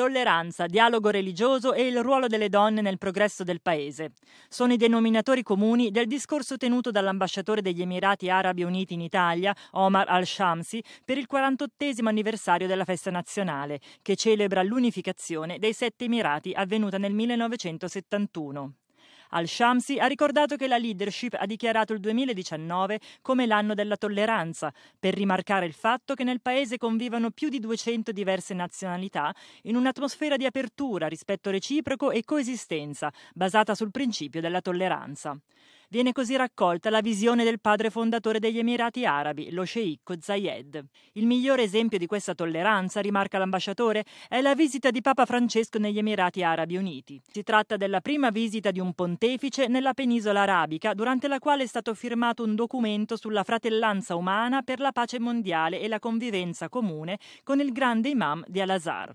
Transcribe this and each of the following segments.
tolleranza, dialogo religioso e il ruolo delle donne nel progresso del paese. Sono i denominatori comuni del discorso tenuto dall'ambasciatore degli Emirati Arabi Uniti in Italia, Omar al-Shamsi, per il 48 anniversario della festa nazionale, che celebra l'unificazione dei sette Emirati avvenuta nel 1971. Al-Shamsi ha ricordato che la leadership ha dichiarato il 2019 come l'anno della tolleranza, per rimarcare il fatto che nel paese convivono più di 200 diverse nazionalità in un'atmosfera di apertura, rispetto reciproco e coesistenza, basata sul principio della tolleranza. Viene così raccolta la visione del padre fondatore degli Emirati Arabi, lo sceicco Zayed. Il migliore esempio di questa tolleranza, rimarca l'ambasciatore, è la visita di Papa Francesco negli Emirati Arabi Uniti. Si tratta della prima visita di un pontefice nella penisola arabica, durante la quale è stato firmato un documento sulla fratellanza umana per la pace mondiale e la convivenza comune con il grande imam di Al-Azhar.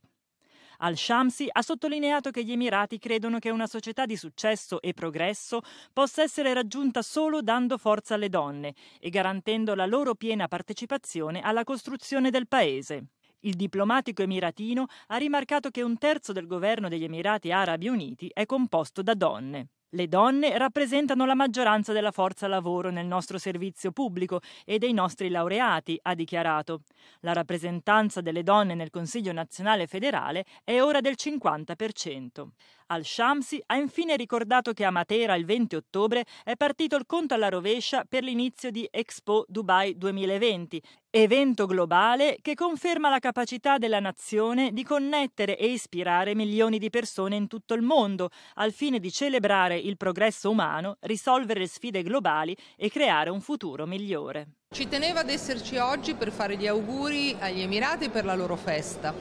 Al-Shamsi ha sottolineato che gli Emirati credono che una società di successo e progresso possa essere raggiunta solo dando forza alle donne e garantendo la loro piena partecipazione alla costruzione del paese. Il diplomatico emiratino ha rimarcato che un terzo del governo degli Emirati Arabi Uniti è composto da donne. Le donne rappresentano la maggioranza della forza lavoro nel nostro servizio pubblico e dei nostri laureati, ha dichiarato. La rappresentanza delle donne nel Consiglio nazionale federale è ora del 50%. Al-Shamsi ha infine ricordato che a Matera il 20 ottobre è partito il conto alla rovescia per l'inizio di Expo Dubai 2020 Evento globale che conferma la capacità della nazione di connettere e ispirare milioni di persone in tutto il mondo, al fine di celebrare il progresso umano, risolvere sfide globali e creare un futuro migliore. Ci teneva ad esserci oggi per fare gli auguri agli Emirati per la loro festa.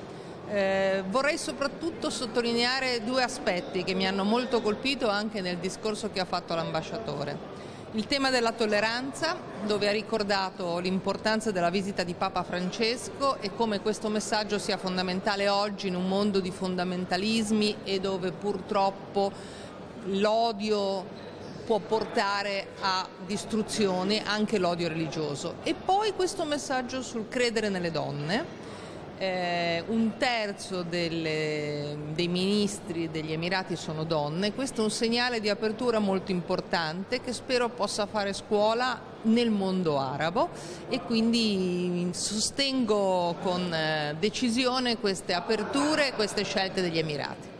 Eh, vorrei soprattutto sottolineare due aspetti che mi hanno molto colpito anche nel discorso che ha fatto l'ambasciatore. Il tema della tolleranza, dove ha ricordato l'importanza della visita di Papa Francesco e come questo messaggio sia fondamentale oggi in un mondo di fondamentalismi e dove purtroppo l'odio può portare a distruzione anche l'odio religioso. E poi questo messaggio sul credere nelle donne eh, un terzo delle, dei ministri degli Emirati sono donne, questo è un segnale di apertura molto importante che spero possa fare scuola nel mondo arabo e quindi sostengo con eh, decisione queste aperture e queste scelte degli Emirati.